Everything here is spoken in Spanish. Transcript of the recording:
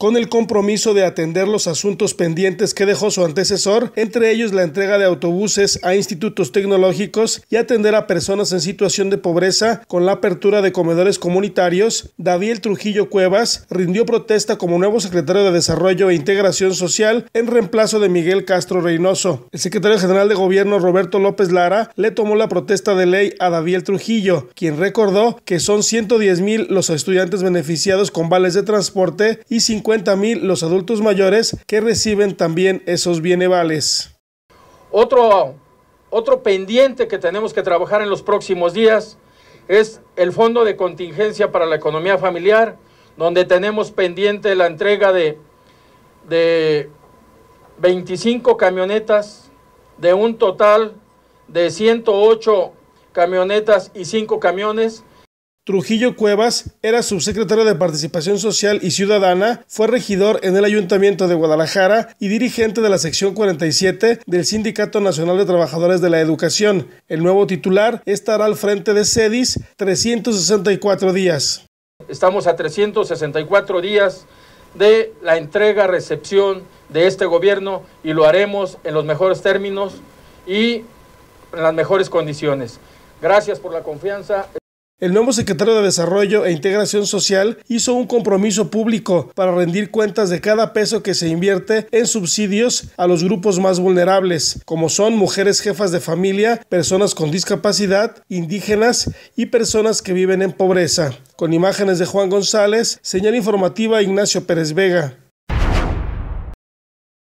con el compromiso de atender los asuntos pendientes que dejó su antecesor, entre ellos la entrega de autobuses a institutos tecnológicos y atender a personas en situación de pobreza con la apertura de comedores comunitarios, David Trujillo Cuevas rindió protesta como nuevo secretario de Desarrollo e Integración Social en reemplazo de Miguel Castro Reynoso. El secretario general de Gobierno Roberto López Lara le tomó la protesta de ley a David Trujillo, quien recordó que son 110 mil los estudiantes beneficiados con vales de transporte y 50 mil los adultos mayores que reciben también esos bienevales. Otro, otro pendiente que tenemos que trabajar en los próximos días es el Fondo de Contingencia para la Economía Familiar, donde tenemos pendiente la entrega de, de 25 camionetas de un total de 108 camionetas y 5 camiones Trujillo Cuevas era subsecretario de Participación Social y Ciudadana, fue regidor en el Ayuntamiento de Guadalajara y dirigente de la sección 47 del Sindicato Nacional de Trabajadores de la Educación. El nuevo titular estará al frente de CEDIS 364 días. Estamos a 364 días de la entrega-recepción de este gobierno y lo haremos en los mejores términos y en las mejores condiciones. Gracias por la confianza. El nuevo secretario de Desarrollo e Integración Social hizo un compromiso público para rendir cuentas de cada peso que se invierte en subsidios a los grupos más vulnerables, como son mujeres jefas de familia, personas con discapacidad, indígenas y personas que viven en pobreza. Con imágenes de Juan González, señal informativa Ignacio Pérez Vega.